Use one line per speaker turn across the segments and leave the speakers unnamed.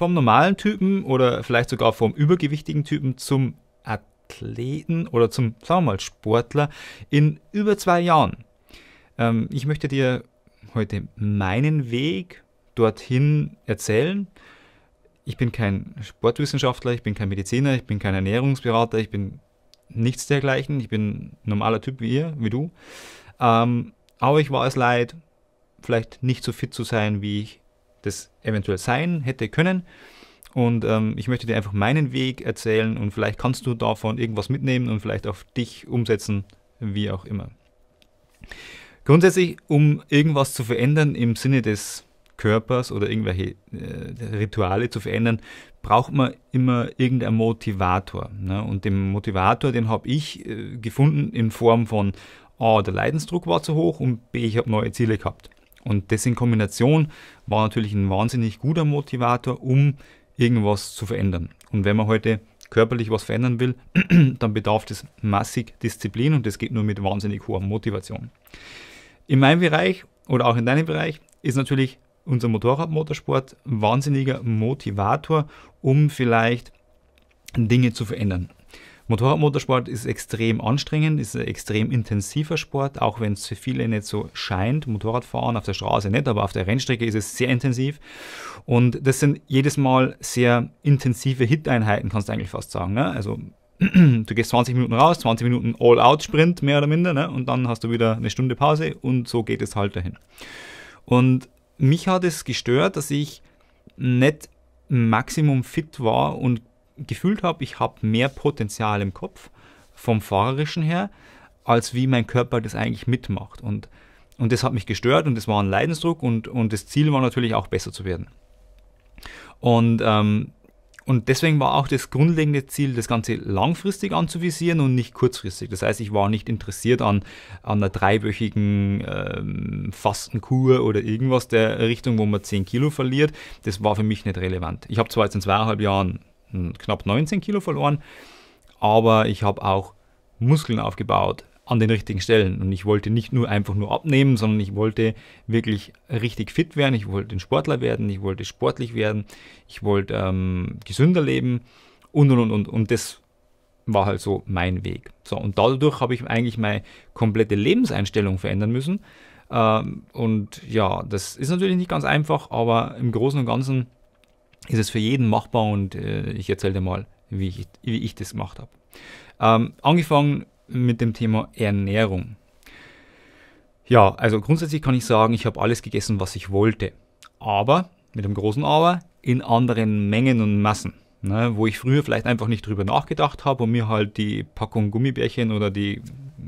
vom normalen Typen oder vielleicht sogar vom übergewichtigen Typen zum Athleten oder zum, sagen wir mal, Sportler in über zwei Jahren. Ähm, ich möchte dir heute meinen Weg dorthin erzählen. Ich bin kein Sportwissenschaftler, ich bin kein Mediziner, ich bin kein Ernährungsberater, ich bin nichts dergleichen. Ich bin ein normaler Typ wie ihr, wie du. Ähm, aber ich war es leid, vielleicht nicht so fit zu sein, wie ich das eventuell sein hätte können. Und ähm, ich möchte dir einfach meinen Weg erzählen und vielleicht kannst du davon irgendwas mitnehmen und vielleicht auf dich umsetzen, wie auch immer. Grundsätzlich, um irgendwas zu verändern im Sinne des Körpers oder irgendwelche äh, Rituale zu verändern, braucht man immer irgendeinen Motivator. Ne? Und den Motivator, den habe ich äh, gefunden in Form von A, der Leidensdruck war zu hoch und B, ich habe neue Ziele gehabt. Und das in Kombination war natürlich ein wahnsinnig guter Motivator, um irgendwas zu verändern. Und wenn man heute körperlich was verändern will, dann bedarf es massig Disziplin und das geht nur mit wahnsinnig hoher Motivation. In meinem Bereich oder auch in deinem Bereich ist natürlich unser Motorradmotorsport ein wahnsinniger Motivator, um vielleicht Dinge zu verändern. Motorradmotorsport ist extrem anstrengend, ist ein extrem intensiver Sport, auch wenn es für viele nicht so scheint. Motorradfahren auf der Straße nicht, aber auf der Rennstrecke ist es sehr intensiv. Und das sind jedes Mal sehr intensive Hit-Einheiten, kannst du eigentlich fast sagen. Ne? Also du gehst 20 Minuten raus, 20 Minuten All-Out-Sprint, mehr oder minder, ne? und dann hast du wieder eine Stunde Pause und so geht es halt dahin. Und mich hat es gestört, dass ich nicht Maximum fit war und gefühlt habe, ich habe mehr Potenzial im Kopf vom Fahrerischen her, als wie mein Körper das eigentlich mitmacht. Und, und das hat mich gestört und das war ein Leidensdruck und, und das Ziel war natürlich auch besser zu werden. Und, ähm, und deswegen war auch das grundlegende Ziel, das Ganze langfristig anzuvisieren und nicht kurzfristig. Das heißt, ich war nicht interessiert an, an einer dreiwöchigen ähm, Fastenkur oder irgendwas der Richtung, wo man 10 Kilo verliert. Das war für mich nicht relevant. Ich habe zwar jetzt in zweieinhalb Jahren knapp 19 Kilo verloren, aber ich habe auch Muskeln aufgebaut an den richtigen Stellen. Und ich wollte nicht nur einfach nur abnehmen, sondern ich wollte wirklich richtig fit werden. Ich wollte ein Sportler werden, ich wollte sportlich werden, ich wollte ähm, gesünder leben und und und und. Und das war halt so mein Weg. So, und dadurch habe ich eigentlich meine komplette Lebenseinstellung verändern müssen. Ähm, und ja, das ist natürlich nicht ganz einfach, aber im Großen und Ganzen ist es für jeden machbar und äh, ich erzähle dir mal, wie ich, wie ich das gemacht habe. Ähm, angefangen mit dem Thema Ernährung. Ja, also grundsätzlich kann ich sagen, ich habe alles gegessen, was ich wollte. Aber, mit einem großen Aber, in anderen Mengen und Massen. Ne, wo ich früher vielleicht einfach nicht drüber nachgedacht habe und mir halt die Packung Gummibärchen oder die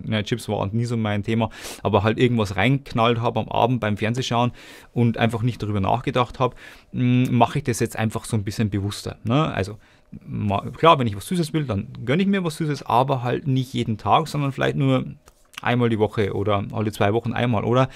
na, Chips waren nie so mein Thema, aber halt irgendwas reinknallt habe am Abend beim Fernsehschauen und einfach nicht darüber nachgedacht habe, hm, mache ich das jetzt einfach so ein bisschen bewusster. Ne? Also klar, wenn ich was Süßes will, dann gönne ich mir was Süßes, aber halt nicht jeden Tag, sondern vielleicht nur einmal die Woche oder alle zwei Wochen einmal. Oder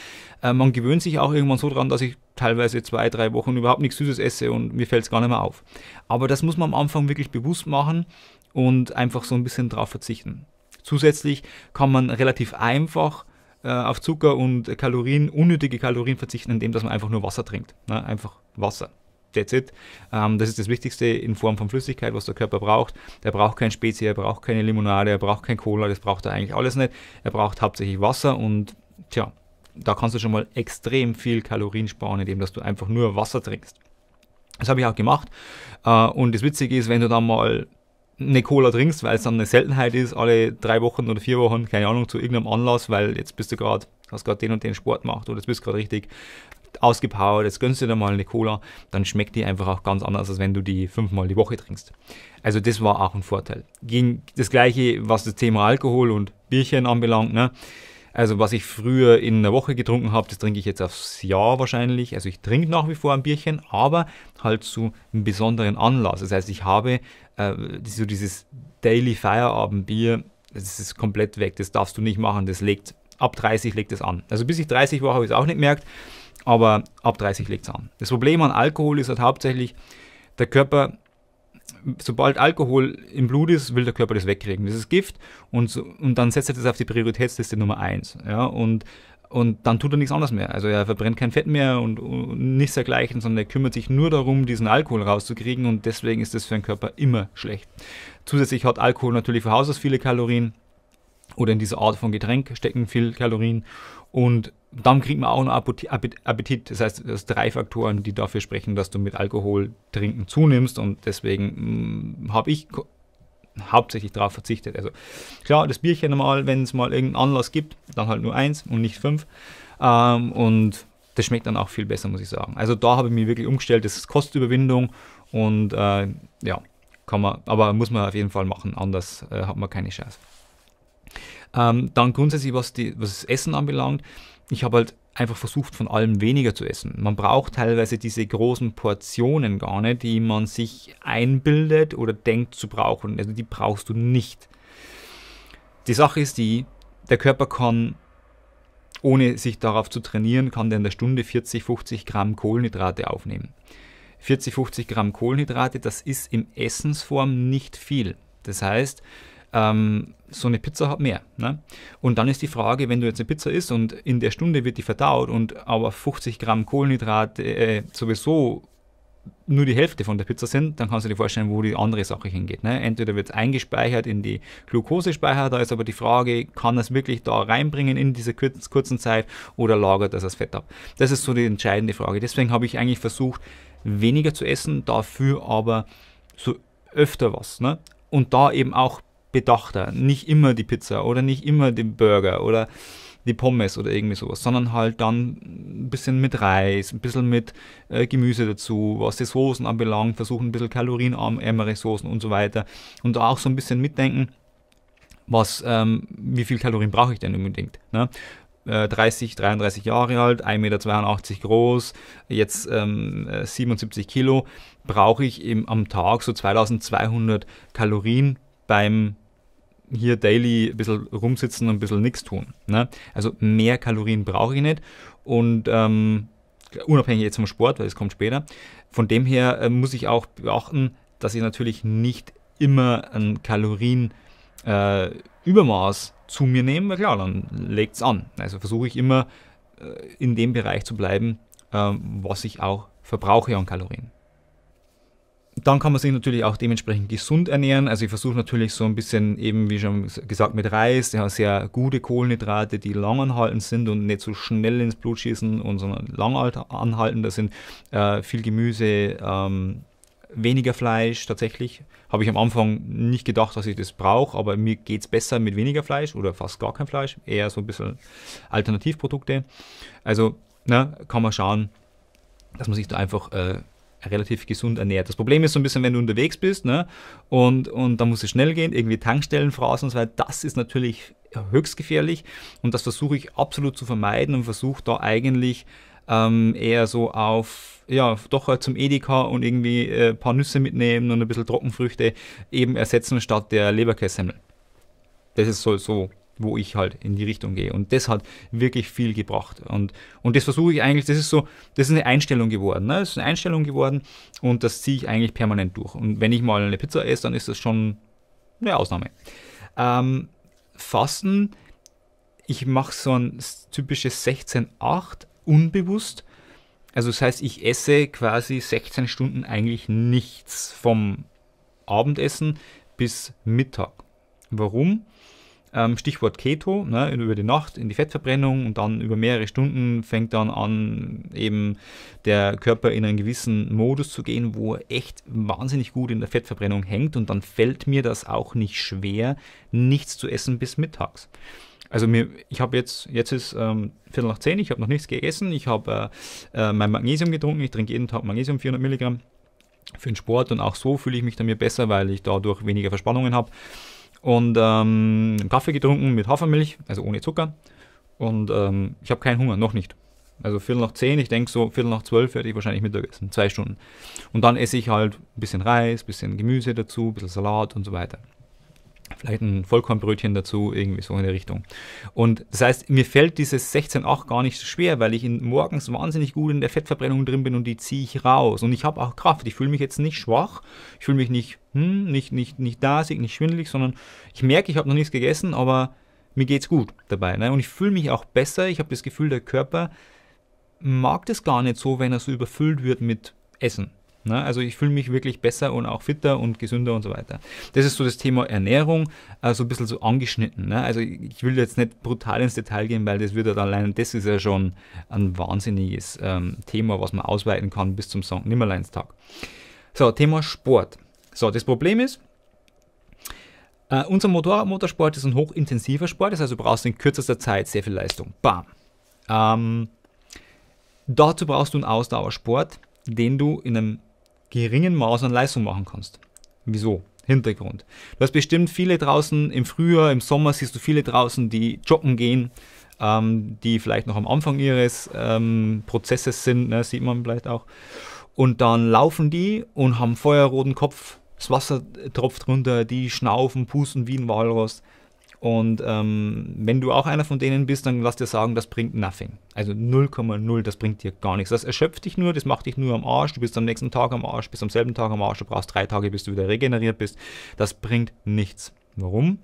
äh, man gewöhnt sich auch irgendwann so dran, dass ich teilweise zwei, drei Wochen überhaupt nichts Süßes esse und mir fällt es gar nicht mehr auf. Aber das muss man am Anfang wirklich bewusst machen und einfach so ein bisschen drauf verzichten. Zusätzlich kann man relativ einfach äh, auf Zucker und Kalorien, unnötige Kalorien verzichten, indem dass man einfach nur Wasser trinkt. Ne? Einfach Wasser. That's it. Ähm, das ist das Wichtigste in Form von Flüssigkeit, was der Körper braucht. Er braucht kein Spezi, er braucht keine Limonade, er braucht kein Cola, das braucht er eigentlich alles nicht. Er braucht hauptsächlich Wasser und tja, da kannst du schon mal extrem viel Kalorien sparen, indem dass du einfach nur Wasser trinkst. Das habe ich auch gemacht. Äh, und das Witzige ist, wenn du dann mal eine Cola trinkst, weil es dann eine Seltenheit ist, alle drei Wochen oder vier Wochen, keine Ahnung, zu irgendeinem Anlass, weil jetzt bist du gerade, hast gerade den und den Sport gemacht oder jetzt bist du gerade richtig ausgepowert, jetzt gönnst du dir mal eine Cola, dann schmeckt die einfach auch ganz anders, als wenn du die fünfmal die Woche trinkst. Also das war auch ein Vorteil. Gegen das gleiche, was das Thema Alkohol und Bierchen anbelangt, ne? Also was ich früher in einer Woche getrunken habe, das trinke ich jetzt aufs Jahr wahrscheinlich. Also ich trinke nach wie vor ein Bierchen, aber halt zu einem besonderen Anlass. Das heißt, ich habe äh, so dieses Daily Feierabendbier, das ist komplett weg, das darfst du nicht machen, das legt ab 30 legt es an. Also bis ich 30 war, habe ich es auch nicht gemerkt, aber ab 30 legt es an. Das Problem an Alkohol ist halt hauptsächlich, der Körper sobald Alkohol im Blut ist, will der Körper das wegkriegen. Das ist Gift und, und dann setzt er das auf die Prioritätsliste Nummer 1. Ja? Und, und dann tut er nichts anderes mehr. Also er verbrennt kein Fett mehr und, und nichts dergleichen, sondern er kümmert sich nur darum, diesen Alkohol rauszukriegen und deswegen ist das für den Körper immer schlecht. Zusätzlich hat Alkohol natürlich für Haus aus viele Kalorien oder in dieser Art von Getränk stecken viel Kalorien. Und dann kriegt man auch noch Appetit. Das heißt, das drei Faktoren, die dafür sprechen, dass du mit Alkohol trinken zunimmst. Und deswegen mm, habe ich hauptsächlich darauf verzichtet. Also klar, das Bierchen mal, wenn es mal irgendeinen Anlass gibt, dann halt nur eins und nicht fünf. Ähm, und das schmeckt dann auch viel besser, muss ich sagen. Also da habe ich mich wirklich umgestellt. Das ist Kostüberwindung und äh, ja, kann man, aber muss man auf jeden Fall machen, anders äh, hat man keine Chance. Ähm, dann grundsätzlich, was, die, was das Essen anbelangt, ich habe halt einfach versucht, von allem weniger zu essen. Man braucht teilweise diese großen Portionen gar nicht, die man sich einbildet oder denkt zu brauchen. Also die brauchst du nicht. Die Sache ist die, der Körper kann, ohne sich darauf zu trainieren, kann der in der Stunde 40, 50 Gramm Kohlenhydrate aufnehmen. 40, 50 Gramm Kohlenhydrate, das ist im Essensform nicht viel. Das heißt, ähm, so eine Pizza hat mehr. Ne? Und dann ist die Frage, wenn du jetzt eine Pizza isst und in der Stunde wird die verdaut und aber 50 Gramm Kohlenhydrate äh, sowieso nur die Hälfte von der Pizza sind, dann kannst du dir vorstellen, wo die andere Sache hingeht. Ne? Entweder wird es eingespeichert in die Glukosespeicher, da ist aber die Frage, kann es wirklich da reinbringen in dieser kurzen Zeit oder lagert das als Fett ab? Das ist so die entscheidende Frage. Deswegen habe ich eigentlich versucht, weniger zu essen, dafür aber so öfter was. Ne? Und da eben auch bedachter. Nicht immer die Pizza oder nicht immer den Burger oder die Pommes oder irgendwie sowas, sondern halt dann ein bisschen mit Reis, ein bisschen mit äh, Gemüse dazu, was die Soßen anbelangt, versuchen ein bisschen kalorienärmere Soßen und so weiter und da auch so ein bisschen mitdenken, was, ähm, wie viel Kalorien brauche ich denn unbedingt, ne? 30, äh, 33 Jahre alt, 1,82 Meter groß, jetzt ähm, 77 äh, Kilo, brauche ich eben am Tag so 2200 Kalorien beim hier daily ein bisschen rumsitzen und ein bisschen nichts tun. Ne? Also mehr Kalorien brauche ich nicht und ähm, unabhängig jetzt vom Sport, weil es kommt später. Von dem her äh, muss ich auch beachten, dass ich natürlich nicht immer ein Kalorienübermaß äh, zu mir nehme, weil klar, dann legt es an. Also versuche ich immer äh, in dem Bereich zu bleiben, äh, was ich auch verbrauche an Kalorien dann kann man sich natürlich auch dementsprechend gesund ernähren. Also ich versuche natürlich so ein bisschen eben, wie schon gesagt, mit Reis, ja, sehr gute Kohlenhydrate, die langanhaltend sind und nicht so schnell ins Blut schießen und sondern langanhaltender sind. Äh, viel Gemüse, ähm, weniger Fleisch tatsächlich. Habe ich am Anfang nicht gedacht, dass ich das brauche, aber mir geht es besser mit weniger Fleisch oder fast gar kein Fleisch. Eher so ein bisschen Alternativprodukte. Also na, ne, kann man schauen, dass man sich da einfach... Äh, relativ gesund ernährt. Das Problem ist so ein bisschen, wenn du unterwegs bist ne, und, und da muss es schnell gehen, irgendwie Tankstellen voraus und so weiter, das ist natürlich höchst gefährlich und das versuche ich absolut zu vermeiden und versuche da eigentlich ähm, eher so auf, ja, doch halt zum Edeka und irgendwie äh, ein paar Nüsse mitnehmen und ein bisschen Trockenfrüchte eben ersetzen statt der Leberkässemmel. Das ist so, so wo ich halt in die Richtung gehe. Und das hat wirklich viel gebracht. Und, und das versuche ich eigentlich, das ist so, das ist eine Einstellung geworden. Ne? Das ist eine Einstellung geworden und das ziehe ich eigentlich permanent durch. Und wenn ich mal eine Pizza esse, dann ist das schon eine Ausnahme. Ähm, Fasten, ich mache so ein typisches 16-8 unbewusst. Also das heißt, ich esse quasi 16 Stunden eigentlich nichts vom Abendessen bis Mittag. Warum? Ähm, Stichwort Keto, ne, über die Nacht in die Fettverbrennung und dann über mehrere Stunden fängt dann an, eben der Körper in einen gewissen Modus zu gehen, wo er echt wahnsinnig gut in der Fettverbrennung hängt und dann fällt mir das auch nicht schwer, nichts zu essen bis mittags. Also mir, ich habe jetzt, jetzt ist ähm, Viertel nach zehn, ich habe noch nichts gegessen, ich habe äh, äh mein Magnesium getrunken, ich trinke jeden Tag Magnesium 400 Milligramm für den Sport und auch so fühle ich mich dann mir besser, weil ich dadurch weniger Verspannungen habe und ähm, Kaffee getrunken mit Hafermilch, also ohne Zucker. Und ähm, ich habe keinen Hunger, noch nicht. Also Viertel nach zehn, ich denke so Viertel nach zwölf werde ich wahrscheinlich Mittagessen, zwei Stunden. Und dann esse ich halt ein bisschen Reis, ein bisschen Gemüse dazu, ein bisschen Salat und so weiter vielleicht ein Vollkornbrötchen dazu, irgendwie so in der Richtung. Und das heißt, mir fällt dieses 16 auch gar nicht so schwer, weil ich in, morgens wahnsinnig gut in der Fettverbrennung drin bin und die ziehe ich raus. Und ich habe auch Kraft. Ich fühle mich jetzt nicht schwach, ich fühle mich nicht, hm, nicht, nicht, nicht dasig, nicht schwindelig, sondern ich merke, ich habe noch nichts gegessen, aber mir geht's gut dabei. Ne? Und ich fühle mich auch besser. Ich habe das Gefühl, der Körper mag das gar nicht so, wenn er so überfüllt wird mit Essen. Ne? Also ich fühle mich wirklich besser und auch fitter und gesünder und so weiter. Das ist so das Thema Ernährung, so also ein bisschen so angeschnitten. Ne? Also ich will jetzt nicht brutal ins Detail gehen, weil das wird ja allein, das ist ja schon ein wahnsinniges ähm, Thema, was man ausweiten kann bis zum St. Nimmerleinstag. So, Thema Sport. So, das Problem ist, Uh, unser Motorradmotorsport ist ein hochintensiver Sport, das heißt, du brauchst in kürzester Zeit sehr viel Leistung. Bam. Ähm, dazu brauchst du einen Ausdauersport, den du in einem geringen Maß an Leistung machen kannst. Wieso? Hintergrund. Du hast bestimmt viele draußen im Frühjahr, im Sommer siehst du viele draußen, die joggen gehen, ähm, die vielleicht noch am Anfang ihres ähm, Prozesses sind, ne, sieht man vielleicht auch. Und dann laufen die und haben feuerroten Kopf, das Wasser tropft runter, die schnaufen, pusten wie ein Walrost. Und ähm, wenn du auch einer von denen bist, dann lass dir sagen, das bringt nothing. Also 0,0, das bringt dir gar nichts. Das erschöpft dich nur, das macht dich nur am Arsch. Du bist am nächsten Tag am Arsch, bist am selben Tag am Arsch, du brauchst drei Tage, bis du wieder regeneriert bist. Das bringt nichts. Warum?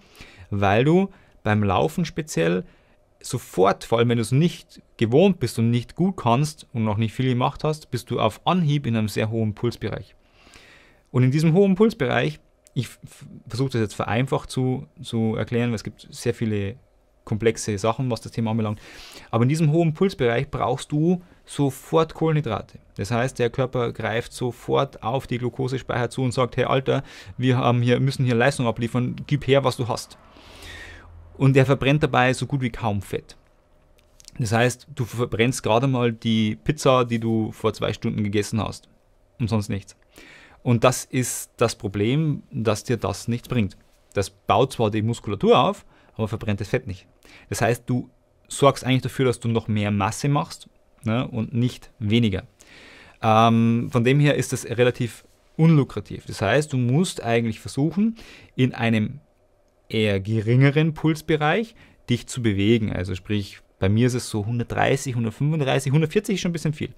Weil du beim Laufen speziell sofort, vor allem wenn du es nicht gewohnt bist und nicht gut kannst und noch nicht viel gemacht hast, bist du auf Anhieb in einem sehr hohen Pulsbereich. Und in diesem hohen Pulsbereich ich versuche das jetzt vereinfacht zu, zu erklären, weil es gibt sehr viele komplexe Sachen, was das Thema anbelangt. Aber in diesem hohen Pulsbereich brauchst du sofort Kohlenhydrate. Das heißt, der Körper greift sofort auf die Glukosespeicher zu und sagt, hey Alter, wir haben hier, müssen hier Leistung abliefern, gib her, was du hast. Und er verbrennt dabei so gut wie kaum Fett. Das heißt, du verbrennst gerade mal die Pizza, die du vor zwei Stunden gegessen hast. Und sonst nichts. Und das ist das Problem, dass dir das nichts bringt. Das baut zwar die Muskulatur auf, aber verbrennt das Fett nicht. Das heißt, du sorgst eigentlich dafür, dass du noch mehr Masse machst ne, und nicht weniger. Ähm, von dem her ist das relativ unlukrativ. Das heißt, du musst eigentlich versuchen, in einem eher geringeren Pulsbereich dich zu bewegen. Also sprich, bei mir ist es so 130, 135, 140 ist schon ein bisschen viel.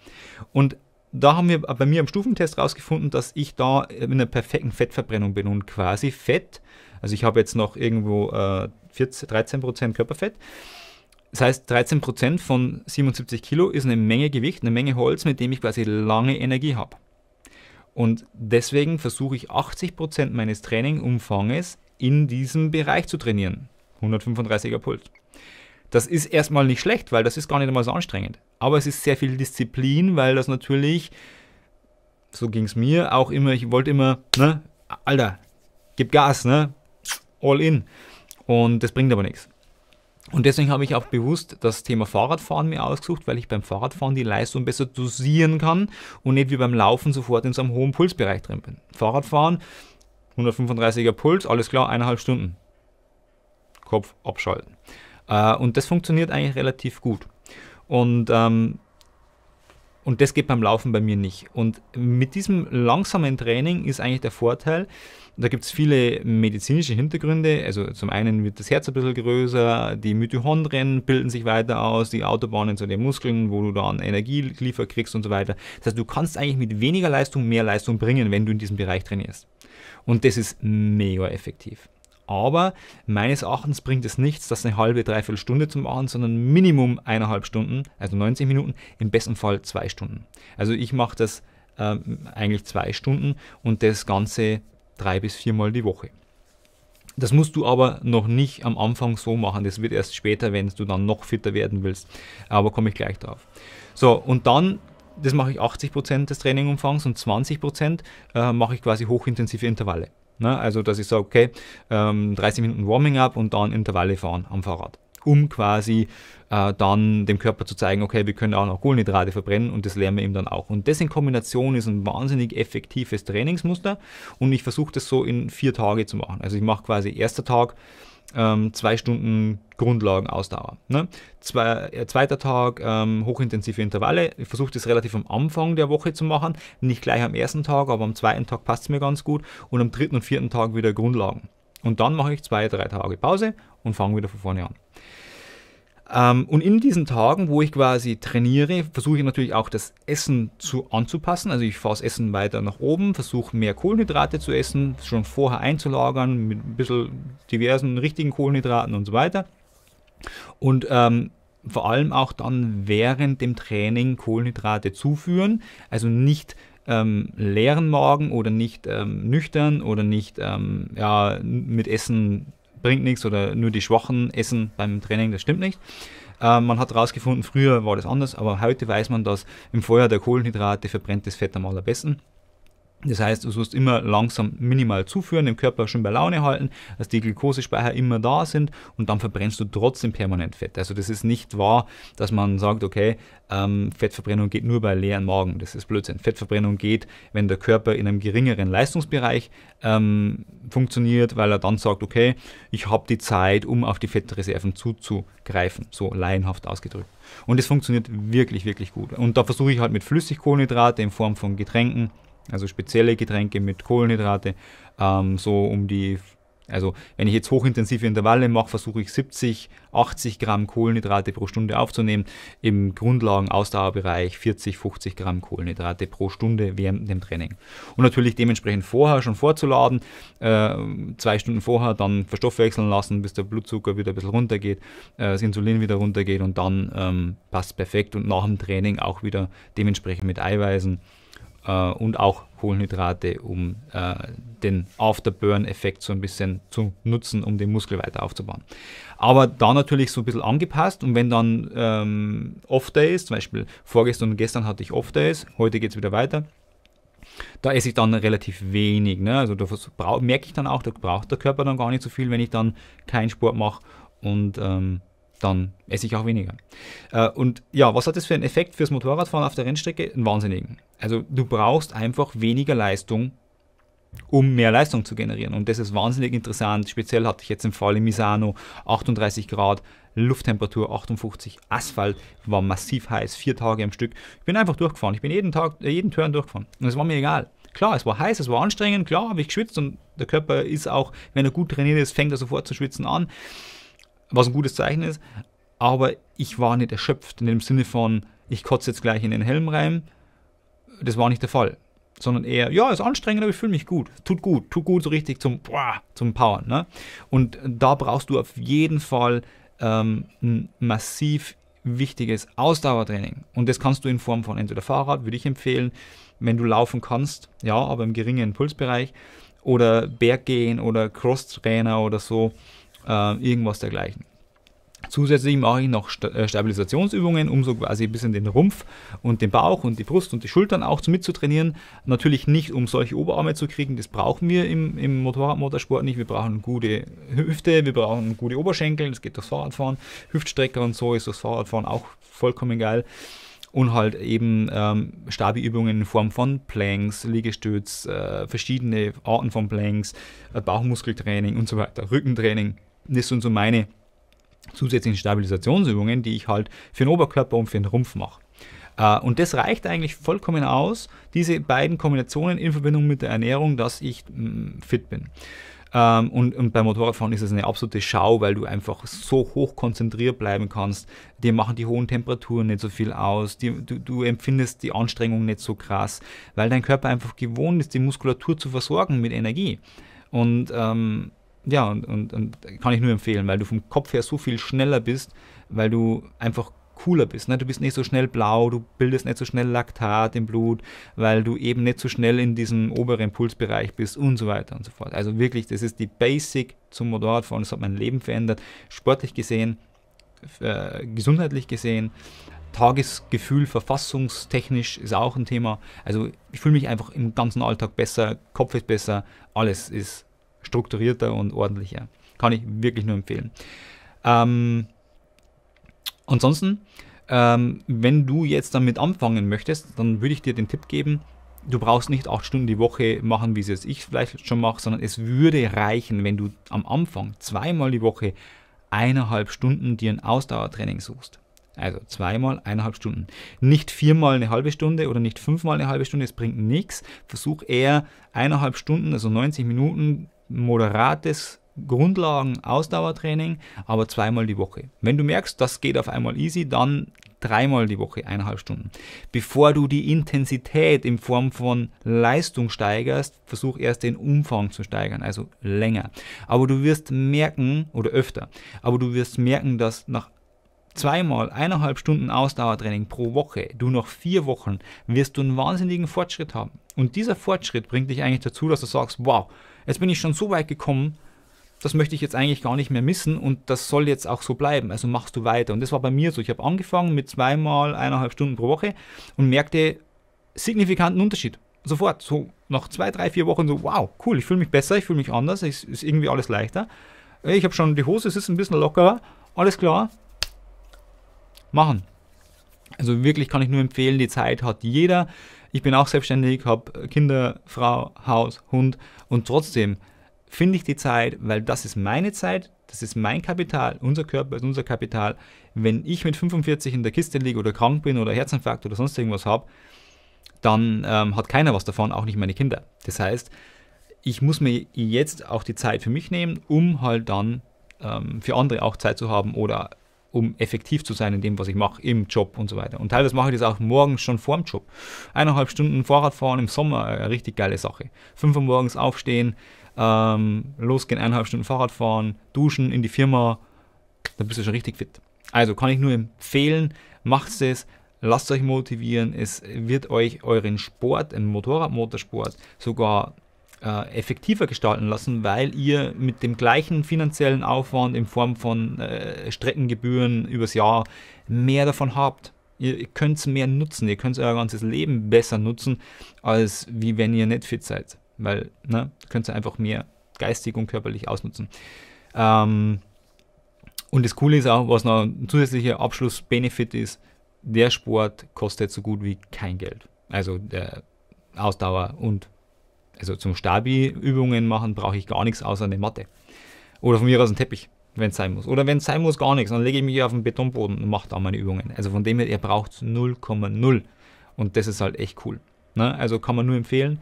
Und da haben wir bei mir am Stufentest rausgefunden, dass ich da in einer perfekten Fettverbrennung bin und quasi Fett, also ich habe jetzt noch irgendwo äh, 14, 13% Körperfett, das heißt, 13% von 77 Kilo ist eine Menge Gewicht, eine Menge Holz, mit dem ich quasi lange Energie habe. Und deswegen versuche ich 80% meines Trainingumfanges in diesem Bereich zu trainieren. 135er Puls. Das ist erstmal nicht schlecht, weil das ist gar nicht einmal so anstrengend. Aber es ist sehr viel Disziplin, weil das natürlich, so ging es mir, auch immer, ich wollte immer, ne, Alter, gib Gas, ne, all in. Und das bringt aber nichts. Und deswegen habe ich auch bewusst das Thema Fahrradfahren mir ausgesucht, weil ich beim Fahrradfahren die Leistung besser dosieren kann und nicht wie beim Laufen sofort in so einem hohen Pulsbereich drin bin. Fahrradfahren, 135er Puls, alles klar, eineinhalb Stunden. Kopf abschalten. Äh, und das funktioniert eigentlich relativ gut. Und, ähm, und das geht beim Laufen bei mir nicht. Und mit diesem langsamen Training ist eigentlich der Vorteil, da gibt es viele medizinische Hintergründe. Also zum einen wird das Herz ein bisschen größer, die Mitochondrien bilden sich weiter aus, die Autobahnen zu den Muskeln, wo du dann Energie liefer kriegst und so weiter. Das heißt, du kannst eigentlich mit weniger Leistung mehr Leistung bringen, wenn du in diesem Bereich trainierst. Und das ist mega effektiv. Aber meines Erachtens bringt es nichts, das eine halbe, dreiviertel Stunde zu machen, sondern Minimum eineinhalb Stunden, also 90 Minuten, im besten Fall zwei Stunden. Also ich mache das ähm, eigentlich zwei Stunden und das Ganze drei bis viermal die Woche. Das musst du aber noch nicht am Anfang so machen. Das wird erst später, wenn du dann noch fitter werden willst. Aber komme ich gleich drauf. So, und dann das mache ich 80% des Trainingumfangs und 20% äh, mache ich quasi hochintensive Intervalle. Ne? Also, dass ich sage, okay, ähm, 30 Minuten Warming-up und dann Intervalle fahren am Fahrrad, um quasi äh, dann dem Körper zu zeigen, okay, wir können auch noch Kohlenhydrate verbrennen und das lernen wir ihm dann auch. Und das in Kombination ist ein wahnsinnig effektives Trainingsmuster und ich versuche das so in vier Tage zu machen. Also ich mache quasi erster Tag ähm, zwei Stunden Grundlagenausdauer. Ne? Zwei, äh, zweiter Tag ähm, hochintensive Intervalle. Ich versuche das relativ am Anfang der Woche zu machen. Nicht gleich am ersten Tag, aber am zweiten Tag passt es mir ganz gut. Und am dritten und vierten Tag wieder Grundlagen. Und dann mache ich zwei, drei Tage Pause und fange wieder von vorne an. Ähm, und in diesen Tagen, wo ich quasi trainiere, versuche ich natürlich auch das Essen zu, anzupassen. Also ich fahre das Essen weiter nach oben, versuche mehr Kohlenhydrate zu essen, schon vorher einzulagern mit ein bisschen diversen richtigen Kohlenhydraten und so weiter. Und ähm, vor allem auch dann während dem Training Kohlenhydrate zuführen, also nicht ähm, leeren Magen oder nicht ähm, nüchtern oder nicht ähm, ja, mit Essen bringt nichts oder nur die Schwachen essen beim Training, das stimmt nicht. Ähm, man hat herausgefunden, früher war das anders, aber heute weiß man, dass im Feuer der Kohlenhydrate verbrennt das Fett am allerbesten das heißt, du sollst immer langsam minimal zuführen, den Körper schon bei Laune halten, dass die Glukosespeicher immer da sind und dann verbrennst du trotzdem permanent Fett. Also das ist nicht wahr, dass man sagt, okay, ähm, Fettverbrennung geht nur bei leeren Magen. Das ist Blödsinn. Fettverbrennung geht, wenn der Körper in einem geringeren Leistungsbereich ähm, funktioniert, weil er dann sagt, okay, ich habe die Zeit, um auf die Fettreserven zuzugreifen. So laienhaft ausgedrückt. Und das funktioniert wirklich, wirklich gut. Und da versuche ich halt mit Flüssigkohlenhydrate in Form von Getränken, also spezielle Getränke mit Kohlenhydrate, ähm, so um die, also wenn ich jetzt hochintensive Intervalle mache, versuche ich 70, 80 Gramm Kohlenhydrate pro Stunde aufzunehmen. Im Grundlagen-Ausdauerbereich 40, 50 Gramm Kohlenhydrate pro Stunde während dem Training. Und natürlich dementsprechend vorher schon vorzuladen, äh, zwei Stunden vorher dann verstoffwechseln lassen, bis der Blutzucker wieder ein bisschen runtergeht, äh, das Insulin wieder runtergeht und dann ähm, passt perfekt und nach dem Training auch wieder dementsprechend mit Eiweißen äh, und auch Kohlenhydrate, um äh, den Afterburn-Effekt so ein bisschen zu nutzen, um den Muskel weiter aufzubauen. Aber da natürlich so ein bisschen angepasst und wenn dann ähm, Off-Day ist, zum Beispiel vorgestern und gestern hatte ich Off-Days, heute geht es wieder weiter, da esse ich dann relativ wenig. Ne? Also da merke ich dann auch, da braucht der Körper dann gar nicht so viel, wenn ich dann keinen Sport mache und ähm, dann esse ich auch weniger. Äh, und ja, was hat das für einen Effekt fürs Motorradfahren auf der Rennstrecke? Einen wahnsinnigen. Also du brauchst einfach weniger Leistung, um mehr Leistung zu generieren. Und das ist wahnsinnig interessant. Speziell hatte ich jetzt im Fall in Misano 38 Grad, Lufttemperatur 58, Asphalt war massiv heiß, vier Tage am Stück. Ich bin einfach durchgefahren. Ich bin jeden Tag, jeden Turn durchgefahren. Und es war mir egal. Klar, es war heiß, es war anstrengend, klar habe ich geschwitzt und der Körper ist auch, wenn er gut trainiert ist, fängt er sofort zu schwitzen an was ein gutes Zeichen ist. Aber ich war nicht erschöpft in dem Sinne von, ich kotze jetzt gleich in den Helm rein. Das war nicht der Fall. Sondern eher, ja, ist anstrengend, aber ich fühle mich gut. Tut gut, tut gut so richtig zum, zum Powern. Ne? Und da brauchst du auf jeden Fall ähm, ein massiv wichtiges Ausdauertraining. Und das kannst du in Form von entweder Fahrrad, würde ich empfehlen, wenn du laufen kannst, ja, aber im geringen Impulsbereich, oder Berggehen oder Cross-Trainer oder so äh, irgendwas dergleichen. Zusätzlich mache ich noch äh, Stabilisationsübungen, um so quasi ein bisschen den Rumpf und den Bauch und die Brust und die Schultern auch mitzutrainieren. Natürlich nicht, um solche Oberarme zu kriegen, das brauchen wir im, im Motorradmotorsport nicht. Wir brauchen gute Hüfte, wir brauchen gute Oberschenkel, das geht durchs Fahrradfahren. Hüftstrecker und so ist das Fahrradfahren auch vollkommen geil. Und halt eben ähm, Stabi-Übungen in Form von Planks, Liegestütz, äh, verschiedene Arten von Planks, äh, Bauchmuskeltraining und so weiter, Rückentraining das sind so meine zusätzlichen Stabilisationsübungen, die ich halt für den Oberkörper und für den Rumpf mache. Äh, und das reicht eigentlich vollkommen aus, diese beiden Kombinationen in Verbindung mit der Ernährung, dass ich mm, fit bin. Ähm, und, und beim Motorradfahren ist es eine absolute Schau, weil du einfach so hoch konzentriert bleiben kannst. Dir machen die hohen Temperaturen nicht so viel aus. Die, du, du, empfindest die Anstrengung nicht so krass, weil dein Körper einfach gewohnt ist, die Muskulatur zu versorgen mit Energie. Und ähm, ja, und, und, und kann ich nur empfehlen, weil du vom Kopf her so viel schneller bist, weil du einfach cooler bist. Ne? Du bist nicht so schnell blau, du bildest nicht so schnell Laktat im Blut, weil du eben nicht so schnell in diesem oberen Pulsbereich bist und so weiter und so fort. Also wirklich, das ist die Basic zum Motorradfahren. Das hat mein Leben verändert, sportlich gesehen, äh, gesundheitlich gesehen. Tagesgefühl, verfassungstechnisch ist auch ein Thema. Also ich fühle mich einfach im ganzen Alltag besser, Kopf ist besser, alles ist besser strukturierter und ordentlicher. Kann ich wirklich nur empfehlen. Ähm, ansonsten, ähm, wenn du jetzt damit anfangen möchtest, dann würde ich dir den Tipp geben, du brauchst nicht acht Stunden die Woche machen, wie es jetzt ich vielleicht schon mache, sondern es würde reichen, wenn du am Anfang zweimal die Woche eineinhalb Stunden dir ein Ausdauertraining suchst. Also zweimal eineinhalb Stunden. Nicht viermal eine halbe Stunde oder nicht fünfmal eine halbe Stunde, es bringt nichts. Versuch eher eineinhalb Stunden, also 90 Minuten moderates Grundlagen-Ausdauertraining, aber zweimal die Woche. Wenn du merkst, das geht auf einmal easy, dann dreimal die Woche, eineinhalb Stunden. Bevor du die Intensität in Form von Leistung steigerst, versuch erst den Umfang zu steigern, also länger. Aber du wirst merken, oder öfter, aber du wirst merken, dass nach zweimal eineinhalb Stunden Ausdauertraining pro Woche, du nach vier Wochen, wirst du einen wahnsinnigen Fortschritt haben. Und dieser Fortschritt bringt dich eigentlich dazu, dass du sagst, wow, Jetzt bin ich schon so weit gekommen, das möchte ich jetzt eigentlich gar nicht mehr missen und das soll jetzt auch so bleiben. Also machst du weiter. Und das war bei mir so. Ich habe angefangen mit zweimal eineinhalb Stunden pro Woche und merkte signifikanten Unterschied. Sofort, so nach zwei, drei, vier Wochen so, wow, cool, ich fühle mich besser, ich fühle mich anders, es ist irgendwie alles leichter. Ich habe schon die Hose, es ist ein bisschen lockerer, alles klar, machen. Also wirklich kann ich nur empfehlen, die Zeit hat jeder ich bin auch selbstständig, habe äh, Kinder, Frau, Haus, Hund und trotzdem finde ich die Zeit, weil das ist meine Zeit, das ist mein Kapital, unser Körper ist unser Kapital. Wenn ich mit 45 in der Kiste liege oder krank bin oder Herzinfarkt oder sonst irgendwas habe, dann ähm, hat keiner was davon, auch nicht meine Kinder. Das heißt, ich muss mir jetzt auch die Zeit für mich nehmen, um halt dann ähm, für andere auch Zeit zu haben oder um effektiv zu sein in dem, was ich mache, im Job und so weiter. Und teilweise mache ich das auch morgens schon vorm Job. Eineinhalb Stunden Fahrradfahren im Sommer, eine richtig geile Sache. Fünf Uhr morgens aufstehen, ähm, losgehen, eineinhalb Stunden Fahrradfahren, duschen, in die Firma, dann bist du schon richtig fit. Also kann ich nur empfehlen, macht es, lasst euch motivieren, es wird euch euren Sport, einen Motorrad-Motorsport sogar äh, effektiver gestalten lassen, weil ihr mit dem gleichen finanziellen Aufwand in Form von äh, Streckengebühren übers Jahr mehr davon habt. Ihr, könnt es mehr nutzen, ihr könnt euer ganzes Leben besser nutzen, als wie wenn ihr nicht fit seid. Weil, ne, könnt ihr einfach mehr geistig und körperlich ausnutzen. Ähm, und das Coole ist auch, was noch ein zusätzlicher Abschlussbenefit ist, der Sport kostet so gut wie kein Geld. Also der Ausdauer und also zum Stabi-Übungen machen brauche ich gar nichts außer eine Matte. Oder von mir aus einen Teppich, wenn es sein muss. Oder wenn es sein muss, gar nichts. Dann lege ich mich auf den Betonboden und mache da meine Übungen. Also von dem her, ihr braucht 0,0. Und das ist halt echt cool. Ne? Also kann man nur empfehlen.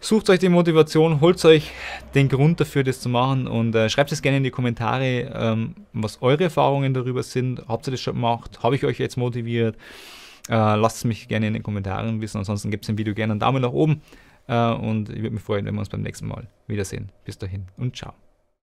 Sucht euch die Motivation, holt euch den Grund dafür, das zu machen und äh, schreibt es gerne in die Kommentare, ähm, was eure Erfahrungen darüber sind. Habt ihr das schon gemacht? Habe ich euch jetzt motiviert? Äh, lasst es mich gerne in den Kommentaren wissen. Ansonsten gebt dem Video gerne einen Daumen nach oben. Äh, und ich würde mich freuen, wenn wir uns beim nächsten Mal wiedersehen. Bis dahin und ciao.